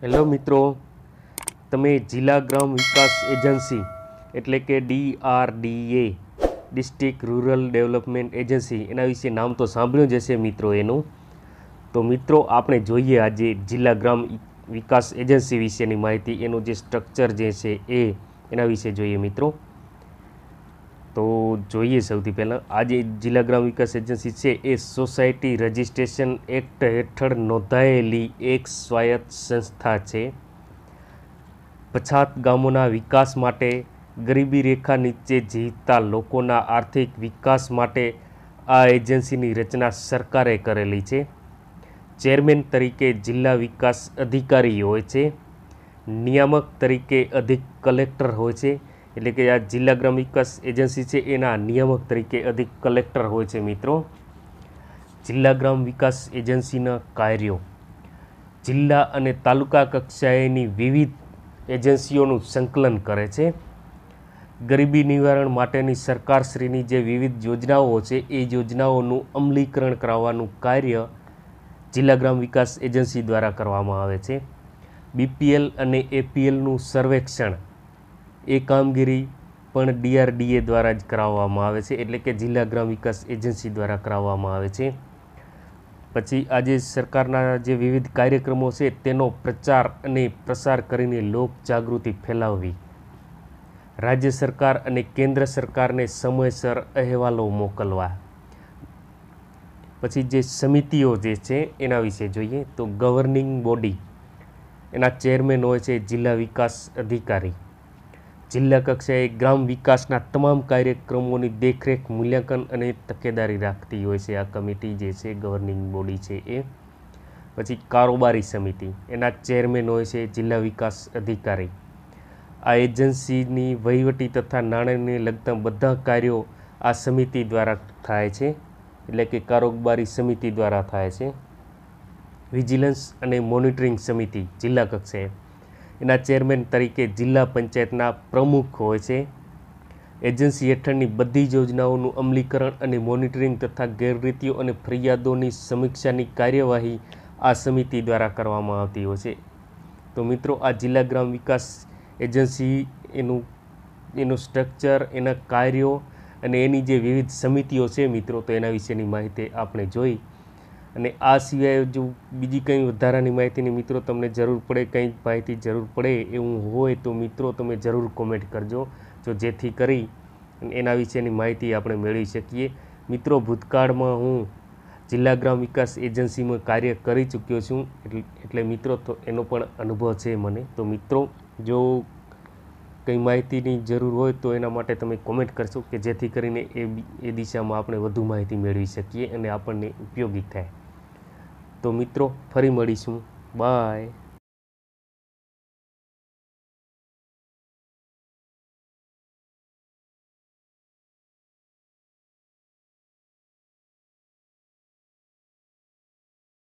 hello મિત્રો તમે જિલ્લા ગ્રામ વિકાસ એજન્સી એટલે કે DRDA district rural development agency એના વિશે નામ તો સાંભળ્યું જ હશે મિત્રો એનું તો મિત્રો આપણે જોઈએ આજે જિલ્લા ગ્રામ વિકાસ એજન્સી વિશેની માહિતી એનું જે સ્ટ્રક્ચર જે છે એ એના વિશે જોઈએ મિત્રો તો જોઈએ સૌથી પહેલાં આજે જિલ્લા ગ્રામ વિકાસ એજન્સી છે એ સોસાયટી રજિસ્ટ્રેશન એક્ટ હેઠળ નોંધાયેલી એક સ્વાયત્ત સંસ્થા છે પછાત ગામોના વિકાસ માટે ગરીબી રેખા નીચે જીવતા લોકોના આર્થિક વિકાસ માટે આ એજન્સીની રચના સરકારે કરેલી છે ચેરમેન તરીકે જિલ્લા વિકાસ અધિકારી હોય છે નિયામક તરીકે અધિક કલેક્ટર હોય છે એટલે કે આ જિલ્લા ગ્રામ વિકાસ એજન્સી છે એના નિયામક તરીકે અધિક કલેક્ટર હોય છે મિત્રો જિલ્લા ગ્રામ વિકાસ એજન્સીના કાર્યો જિલ્લા અને તાલુકા કક્ષાએની વિવિધ એજન્સીઓનું સંકલન કરે છે ગરીબી નિવારણ માટેની સરકારશ્રીની જે વિવિધ યોજનાઓ છે એ યોજનાઓનું અમલીકરણ કરાવવાનું કાર્ય જિલ્લા ગ્રામ વિકાસ એજન્સી દ્વારા કરવામાં આવે છે બીપીએલ અને એપીએલનું સર્વેક્ષણ એ કામગીરી પણ ડીઆરડીએ દ્વારા જ કરાવવામાં આવે છે એટલે કે જિલ્લા ગ્રામ વિકાસ એજન્સી દ્વારા કરાવવામાં આવે છે પછી આજે સરકારના જે વિવિધ કાર્યક્રમો છે તેનો પ્રચાર અને પ્રસાર કરીને લોક જાગૃતિ ફેલાવવી રાજ્ય સરકાર અને કેન્દ્ર સરકારને સમયસર અહેવાલો મોકલવા પછી જે સમિતિઓ જે છે એના વિશે જોઈએ તો ગવર્નિંગ બોડી એના ચેરમેન હોય છે જિલ્લા વિકાસ અધિકારી જિલ્લા કક્ષાએ ગ્રામ વિકાસના તમામ કાર્યક્રમોની દેખરેખ મૂલ્યાંકન અને તકેદારી રાખતી હોય છે આ કમિટી જે છે ગવર્નિંગ બોડી છે એ પછી કારોબારી સમિતિ એના ચેરમેન હોય છે જિલ્લા વિકાસ અધિકારી આ એજન્સીની વહીવટી તથા નાણાંને લગતા બધા કાર્યો આ સમિતિ દ્વારા થાય છે એટલે કે કારોબારી સમિતિ દ્વારા થાય છે વિજિલન્સ અને મોનિટરિંગ સમિતિ જિલ્લા કક્ષાએ એના ચેરમેન તરીકે જિલ્લા પંચાયતના પ્રમુખ હોય છે એજન્સી હેઠળની બધી જ યોજનાઓનું અમલીકરણ અને મોનિટરિંગ તથા ગેરરીતિઓ અને ફરિયાદોની સમીક્ષાની કાર્યવાહી આ સમિતિ દ્વારા કરવામાં આવતી હોય છે તો મિત્રો આ જિલ્લા ગ્રામ વિકાસ એજન્સી એનું એનું સ્ટ્રક્ચર એના કાર્યો અને એની જે વિવિધ સમિતિઓ છે મિત્રો તો એના વિશેની માહિતી આપણે જોઈ અને આ સિવાય જો બીજી કંઈ વધારાની માહિતીની મિત્રો તમને જરૂર પડે કંઈક માહિતી જરૂર પડે એવું હોય તો મિત્રો તમે જરૂર કોમેન્ટ કરજો જો જેથી કરી એના વિશેની માહિતી આપણે મેળવી શકીએ મિત્રો ભૂતકાળમાં હું જિલ્લા ગ્રામ વિકાસ એજન્સીમાં કાર્ય કરી ચૂક્યો છું એટલે મિત્રો તો એનો પણ અનુભવ છે મને તો મિત્રો જો કંઈ માહિતીની જરૂર હોય તો એના માટે તમે કોમેન્ટ કરશો કે જેથી કરીને એ એ દિશામાં આપણે વધુ માહિતી મેળવી શકીએ અને આપણને ઉપયોગી થાય તો મિત્રો ફરી મળીશું બાય